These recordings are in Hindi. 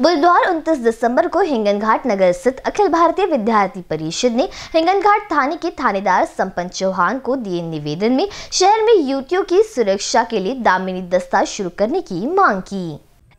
बुधवार 29 दिसंबर को हिंगन घाट नगर स्थित अखिल भारतीय विद्यार्थी परिषद ने हिंगन घाट थाने के थानेदार संपन्न चौहान को दिए निवेदन में शहर में युवतियों की सुरक्षा के लिए दामिनी दस्ता शुरू करने की मांग की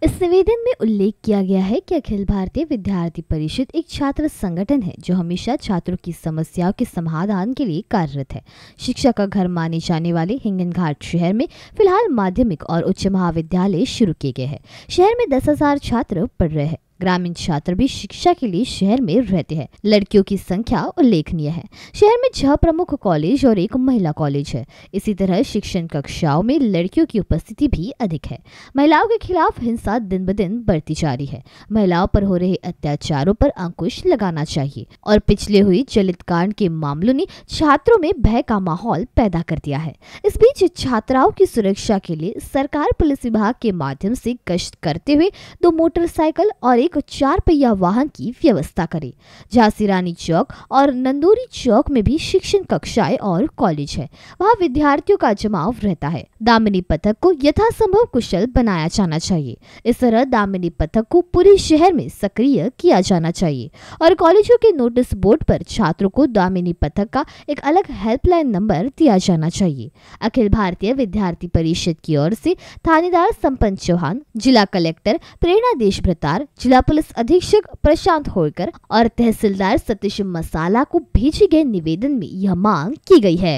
इस निवेदन में उल्लेख किया गया है कि अखिल भारतीय विद्यार्थी परिषद एक छात्र संगठन है जो हमेशा छात्रों की समस्याओं के समाधान के लिए कार्यरत है शिक्षा का घर माने जाने वाले हिंगन घाट शहर में फिलहाल माध्यमिक और उच्च महाविद्यालय शुरू किए गए हैं शहर में दस हजार छात्र पढ़ रहे हैं ग्रामीण छात्र भी शिक्षा के लिए शहर में रहते हैं लड़कियों की संख्या उल्लेखनीय है शहर में छह प्रमुख कॉलेज और एक महिला कॉलेज है इसी तरह शिक्षण कक्षाओं में लड़कियों की उपस्थिति भी अधिक है महिलाओं के खिलाफ हिंसा दिन ब दिन बढ़ती जा रही है महिलाओं पर हो रहे अत्याचारों पर अंकुश लगाना चाहिए और पिछले हुई चलित कांड के मामलों ने छात्रों में भय का माहौल पैदा कर दिया है इस बीच छात्राओं की सुरक्षा के लिए सरकार पुलिस विभाग के माध्यम से गश्त करते हुए दो मोटरसाइकिल और एक एक चार पहिया वाहन की व्यवस्था करे झांसी रानी चौक और नंदोरी चौक में भी शिक्षण कक्षाएं और कॉलेज है वहाँ विद्यार्थियों का जमाव रहता है दामिनी पथक को यथासंभव कुशल बनाया जाना चाहिए इस तरह दामिनी पथक को पूरे शहर में सक्रिय किया जाना चाहिए और कॉलेजों के नोटिस बोर्ड पर छात्रों को दामिनी पथक का एक अलग हेल्पलाइन नंबर दिया जाना चाहिए अखिल भारतीय विद्यार्थी परिषद की ओर से थानेदार संपन्न चौहान जिला कलेक्टर प्रेरणा प्रतार जिला जिला पुलिस अधीक्षक प्रशांत होलकर और तहसीलदार सतीश मसाला को भेजे गए निवेदन में यह मांग की गई है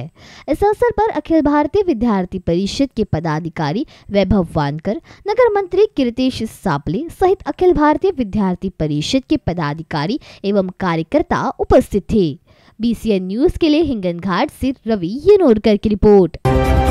इस अवसर पर अखिल भारतीय विद्यार्थी परिषद के पदाधिकारी वैभव वानकर नगर मंत्री कीर्तिश सापले सहित अखिल भारतीय विद्यार्थी परिषद के पदाधिकारी एवं कार्यकर्ता उपस्थित थे बी न्यूज के लिए हिंगन घाट ऐसी रवि येनोडकर की रिपोर्ट